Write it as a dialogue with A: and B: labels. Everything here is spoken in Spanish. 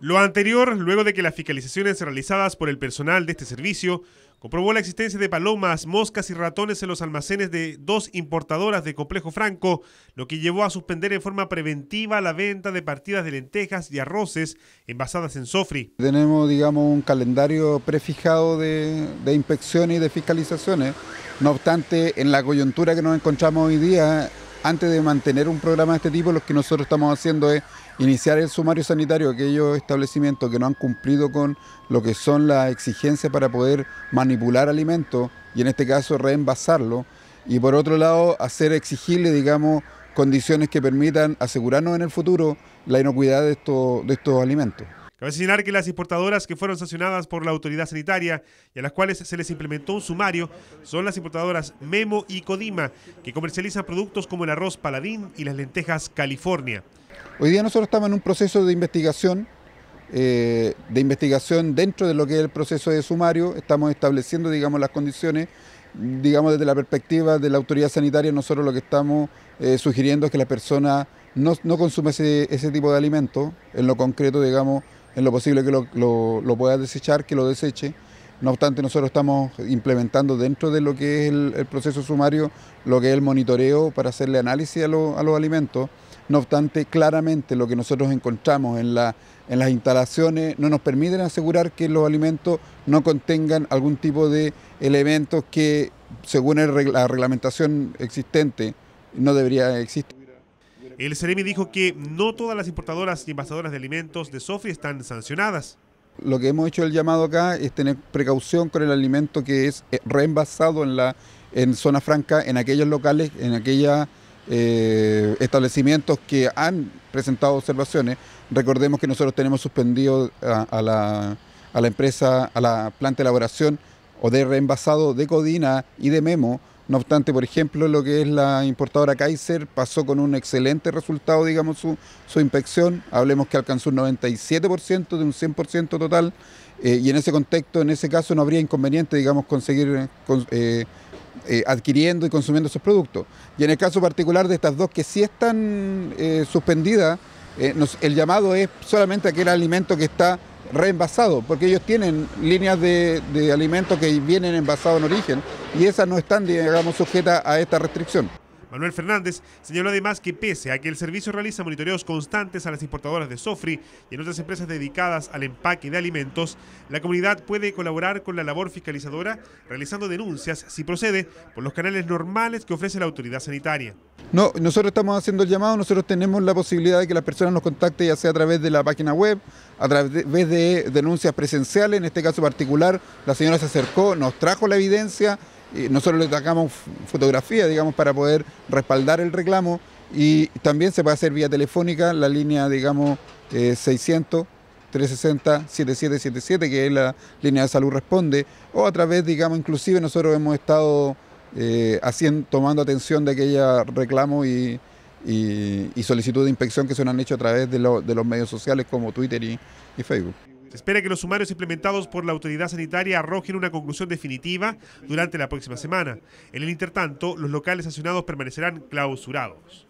A: Lo anterior, luego de que las fiscalizaciones realizadas por el personal de este servicio comprobó la existencia de palomas, moscas y ratones en los almacenes de dos importadoras de Complejo Franco, lo que llevó a suspender en forma preventiva la venta de partidas de lentejas y arroces envasadas en sofri.
B: Tenemos, digamos, un calendario prefijado de inspecciones y de fiscalizaciones. No obstante, en la coyuntura que nos encontramos hoy día, antes de mantener un programa de este tipo, lo que nosotros estamos haciendo es iniciar el sumario sanitario de aquellos establecimientos que no han cumplido con lo que son las exigencias para poder manipular alimentos y en este caso reenvasarlo. Y por otro lado, hacer exigible, digamos, condiciones que permitan asegurarnos en el futuro la inocuidad de de estos alimentos.
A: Cabe señalar que las importadoras que fueron sancionadas por la autoridad sanitaria y a las cuales se les implementó un sumario son las importadoras Memo y Codima, que comercializan productos como el arroz paladín y las lentejas California.
B: Hoy día nosotros estamos en un proceso de investigación, eh, de investigación dentro de lo que es el proceso de sumario. Estamos estableciendo, digamos, las condiciones digamos desde la perspectiva de la autoridad sanitaria, nosotros lo que estamos eh, sugiriendo es que la persona no, no consume ese tipo de alimento, en lo concreto, digamos, en lo posible que lo, pueda desechar, que lo deseche. No obstante, nosotros estamos implementando dentro de lo que es el, proceso sumario lo que es el monitoreo para hacerle análisis a, los alimentos. No obstante, claramente lo que nosotros encontramos en, las instalaciones no nos permite asegurar que los alimentos no contengan algún tipo de elementos que, según la reglamentación existente, no debería existir.
A: El Seremi dijo que no todas las importadoras y envasadoras de alimentos de Sofi están sancionadas.
B: Lo que hemos hecho el llamado acá es tener precaución con el alimento que es eh, reenvasado en la en zona franca, en aquellos locales, en aquellos eh, establecimientos que han presentado observaciones. Recordemos que nosotros tenemos suspendido a, la, a la empresa, a la planta de elaboración o de reenvasado de Codina y de Memo no obstante, por ejemplo, lo que es la importadora Kaiser pasó con un excelente resultado, digamos, su, inspección. Hablemos que alcanzó un 97% de un 100% total. Eh, y en ese contexto, en ese caso, no habría inconveniente, digamos, conseguir eh, eh, adquiriendo y consumiendo esos productos. Y en el caso particular de estas dos que sí están suspendidas, el llamado es solamente aquel alimento que está reenvasado, porque ellos tienen líneas de, de alimentos que vienen envasados en origen y esas no están, digamos, sujetas a esta restricción.
A: Manuel Fernández señaló además que pese a que el servicio realiza monitoreos constantes a las importadoras de Sofri y en otras empresas dedicadas al empaque de alimentos, la comunidad puede colaborar con la labor fiscalizadora realizando denuncias, si procede, por los canales normales que ofrece la autoridad sanitaria.
B: No, nosotros estamos haciendo el llamado, nosotros tenemos la posibilidad de que las personas nos contacten ya sea a través de la página web, a través de denuncias presenciales, en este caso particular la señora se acercó, nos trajo la evidencia, nosotros le sacamos fotografía, digamos, para poder respaldar el reclamo y también se puede hacer vía telefónica la línea, digamos, 600. Eh, 360-7777, que es la línea de salud responde, o a través, digamos, inclusive nosotros hemos estado eh, haciendo, tomando atención de aquella reclamo y, solicitud de inspección que se nos han hecho a través de, los medios sociales como Twitter y Facebook.
A: Se espera que los sumarios implementados por la autoridad sanitaria arrojen una conclusión definitiva durante la próxima semana. En el intertanto, los locales sancionados permanecerán clausurados.